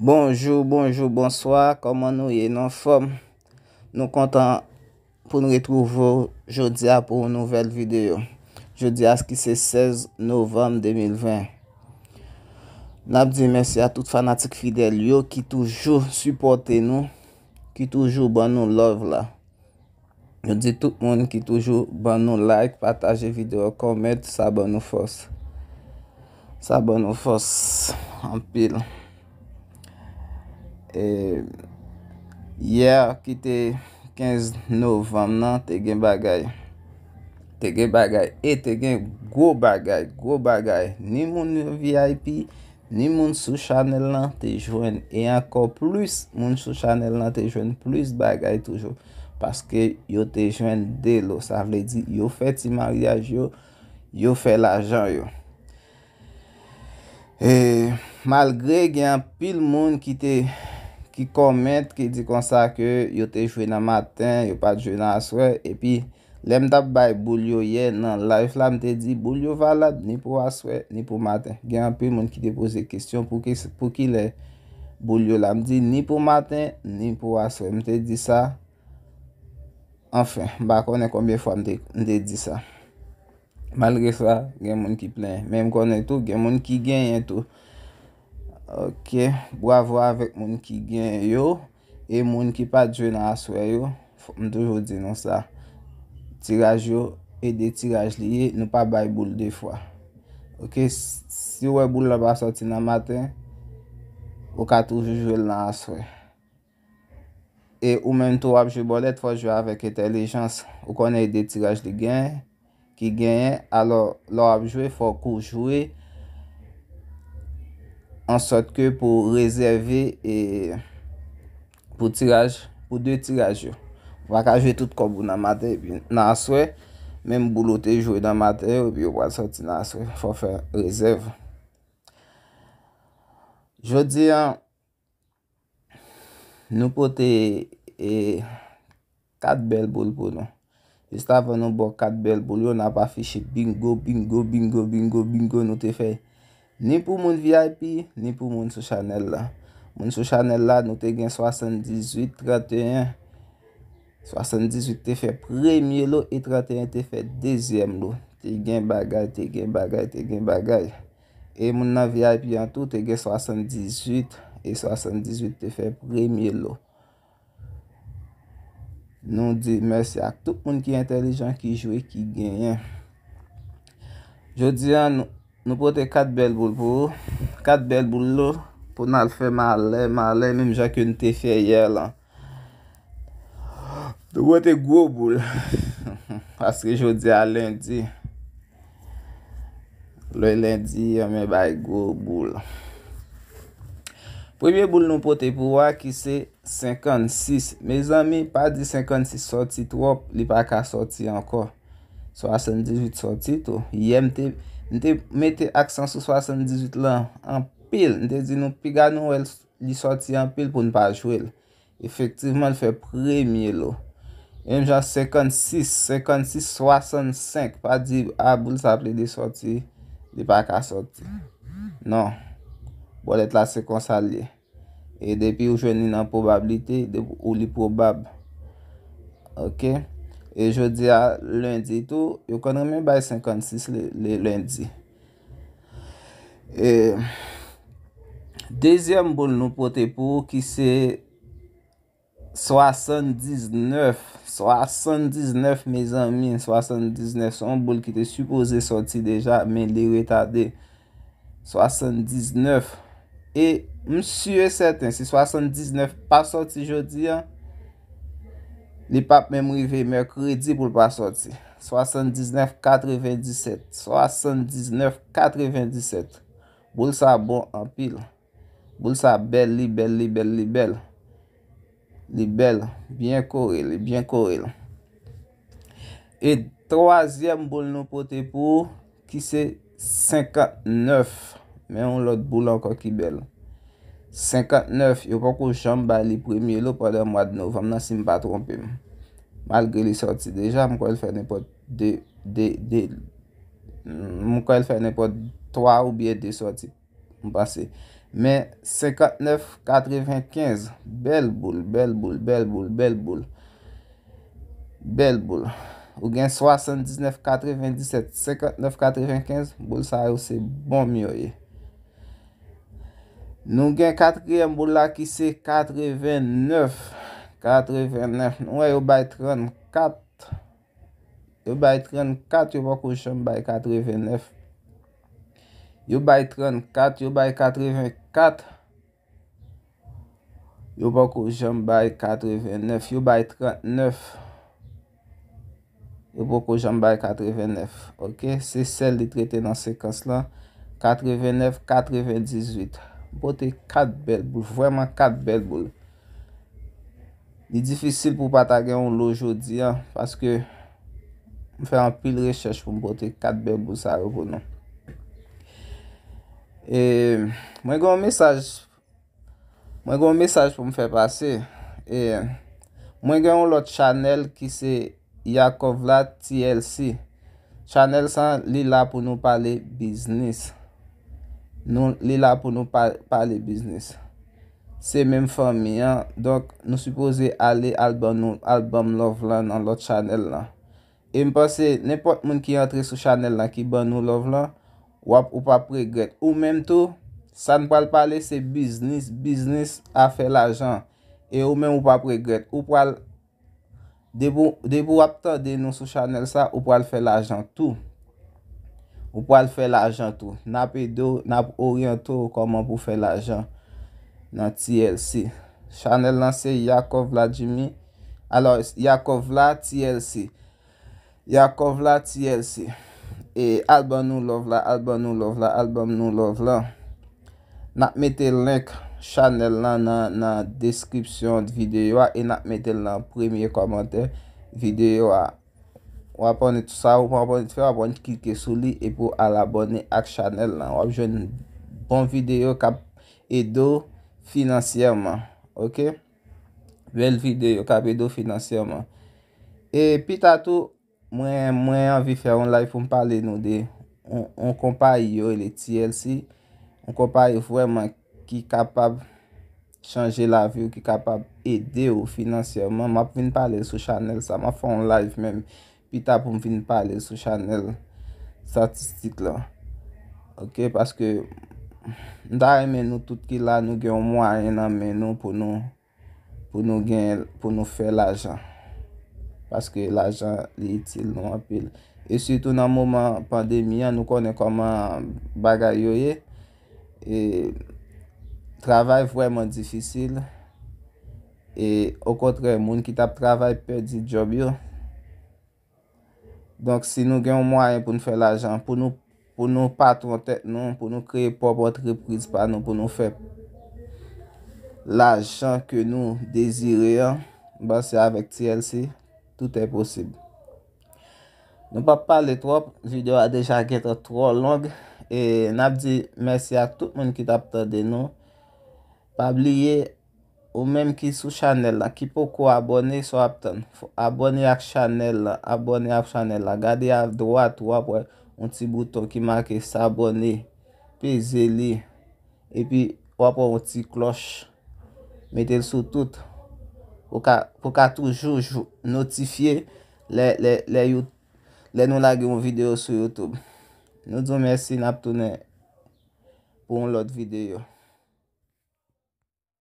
Bonjou, bonjou, bonsoi, koman nou ye nan fom, nou kontan pou nou retrouvo jodia pou nouvel videyo, jodia skise 16 novem 2020. Nan di mersi a tout fanatik fidel yo ki toujou supporte nou, ki toujou ban nou love la. Yo di tout moun ki toujou ban nou like, pataje videyo, komet, sa ban nou fos. Sa ban nou fos, ampil. E, yer ki te 15 novem nan te gen bagay Te gen bagay E te gen gwo bagay Gwo bagay Ni moun yon VIP Ni moun sou chanel nan te jwen E ankor plus moun sou chanel nan te jwen Plus bagay toujou Paske yo te jwen de lo Sa vle di yo fe ti maryaj yo Yo fe la jan yo e, Malgre gen pil moun ki te Ki komet, ki di konsa ke yo te jwe nan maten, yo pa te jwe nan aswe, epi lem dab bay boulyo ye nan laif la mte di boulyo valad, ni pou aswe, ni pou maten. Gen api moun ki te pose kestyon pou ki boulyo la mdi ni pou maten, ni pou aswe. Mte di sa, enfin, bak konen konbyen fwa mte di sa. Malge sa, gen moun ki plen, men konen tou, gen moun ki genyen tou. Ok, bravo avèk moun ki gen yo, e moun ki pa djwe nan aswe yo, mdoujou di nou sa, tiraj yo, edè tiraj liye, nou pa bay boul de fwa. Ok, si wè boul la ba soti nan maten, wò ka toujou djwe nan aswe. E ou menm tou wap jwe bolet, fò jwe avèk etelijans, wò konè edè tiraj li gen, ki gen, alò lò wap jwe fò kou jwe, An sot ke pou rezerve e pou tiraj, pou dwe tiraj yo. Waka jwe tout koubou nan mate, nan aswe, menm boulote jwe nan mate, yo wak soti nan aswe, fò fè rezerve. Jodi an, nou pote e kat bel bol pou nou. Pistap an nou bò kat bel bol, yo nan pa fè chè bingo, bingo, bingo, bingo, bingo nou te fè. Ni pou moun VIP, ni pou moun sou chanel la. Moun sou chanel la, nou te gen 78, 31. 78 te fe premye lo, e 31 te fe dezyem lo. Te gen bagay, te gen bagay, te gen bagay. E moun nan VIP an tou, te gen 78, e 78 te fe premye lo. Nou di mersi ak tout moun ki entelijan, ki jwe, ki genyen. Jodi an nou. Nou pote 4 bel boul pou ou. 4 bel boul lò. Pou nan l fè malè, malè. Mèm jè kè n te fè yè lò. Dou gò te gò boul. Paske jò di a lèndi. Lò lèndi yè mè bè gò boul. Premè boul nou pote pou ou a ki se 56. Mè zanmi, pa di 56 sotit wop. Li pa ka sotit anko. 78 sotit wop. Yèm te... Nte mette aksan sou 78 lan an pil. Nte di nou piga nou el li soti an pil pou nou pa jwel. Efektiveman l fè premye lo. Enm jan 56, 56, 65. Pa di, ah bou l sa ap li li soti, li pa ka soti. Non. Bo l et la sekonsal li. E depi ou jwen li nan probablite, ou li probab. Ok. e jodi a lundi ito yo kon remen bay 56 le lundi e dezyen bol nou pote pou ki se 79 79 mezan min 79 son bol ki te supose soti deja men le wetade 79 e msye certain se 79 pa soti jodi a Li pap mèm rive mè kredi pou l pa soti. 79,97. 79,97. Boul sa bon anpil. Boul sa bel li bel li bel li bel. Li bel. Bien kore li. Bien kore li. E troasyem boul nou pote pou ki se 59. Mèm lout boul anko ki bel. 59, yo pa kou chanm ba li premye lo pwede mwad novem nan si mba trompem. Malge li sorti deja, mwen kou el fè nèpot 3 ou biet 2 sorti mba se. Men 59,95, bel boul, bel boul, bel boul, bel boul. Bel boul. Ou gen 79,97, 59,95, boul sa yo se bon miyo ye. Nou gen katri yambou la ki se katrevennef. Katrevennef. Nou e yon bay 34. Yon bay 34. Yon bako jan bay katrevennef. Yon bay 34. Yon bay katrevennef. Yon bako jan bay katrevennef. Yon bay 39. Yon bako jan bay katrevennef. Ok. Se sel di treten nan sekans la. Katrevennef. Katrevennef. Bote kat bedbou, vwèman kat bedbou. Ni difisil pou pata gen yon lo jodi an, paske mwen fè an pil rechèch pou mwote kat bedbou sa revou nan. E, mwen gen yon mesaj pou mwen fè pase. E, mwen gen yon lot chanel ki se Yakovla TLC. Chanel san li la pou nou pale biznis. Nou li la pou nou pale biznis. Se men fòm mi an. Donk nou supose ale albom love lan nan lot chanel lan. E mpase, nepot moun ki entre sou chanel lan ki ban nou love lan, wap ou pa pregret. Ou men tout, sa nou pale pale se biznis, biznis a fe l'ajan. E ou men ou pa pregret. Ou pal debou wap ta de nou sou chanel sa, ou pal fe l'ajan tout. Pou pou al fè l'ajan tou. Nap oryento koman pou fè l'ajan nan TLC. Channel nan se Yakovla Jimmy. Alors Yakovla TLC. Yakovla TLC. E albam nou lov la, albam nou lov la, albam nou lov la. Nak mette link channel nan nan description videyo a. E nak mette l nan premye komante videyo a. Wapone tout sa ou wapone tout fe, wapone kike sou li e pou alabone ak chanel nan. Wap jwen bon videyo kap edo finansyerman. Ok? Bel videyo kap edo finansyerman. E pitato, mwen yon vi fè yon live pou mpale nou de yon kompa yon eti el si. Yon kompa yon fwèman ki kapab chanje la vi ou ki kapab ede yo finansyerman. Mwap vin pale sou chanel sa, mwap fè yon live menm. pita pou m vin pale sou chanel statistik la. Ok, paske nda remen nou tout ki la nou gen mwa enan men nou pou nou pou nou gen, pou nou fe l ajan. Paske l ajan li itil nou apil. E sitou nan mouman pandemi an nou konen koman bagay yo ye. E travay vweman difisil. E okotre moun ki tap travay perdi job yo. Donk si nou genw mwayen pou nou fè l'ajan, pou nou patron tèk nou, pou nou kreye popot repris pa nou, pou nou fè l'ajan ke nou dezirè yon, ba se avèk TLC, tout è posib. Nou pap pale trop, videyo a deja geto tro long, e nap di mèsi a tout men ki tap tè de nou, pa bliye. Ou menm ki sou chanel la. Ki pou kou abone sou ap ton. Fou abone ak chanel la. Abone ak chanel la. Gade a drou at wap wè. Un ti bouton ki make sa abone. Pè zè li. E pi wap wè un ti kloch. Mete l sou tout. Fou ka toujoujou. Notifiye. Le nou lage yon video sou YouTube. Nou doun mèsi nap tonè. Poun lout videyo.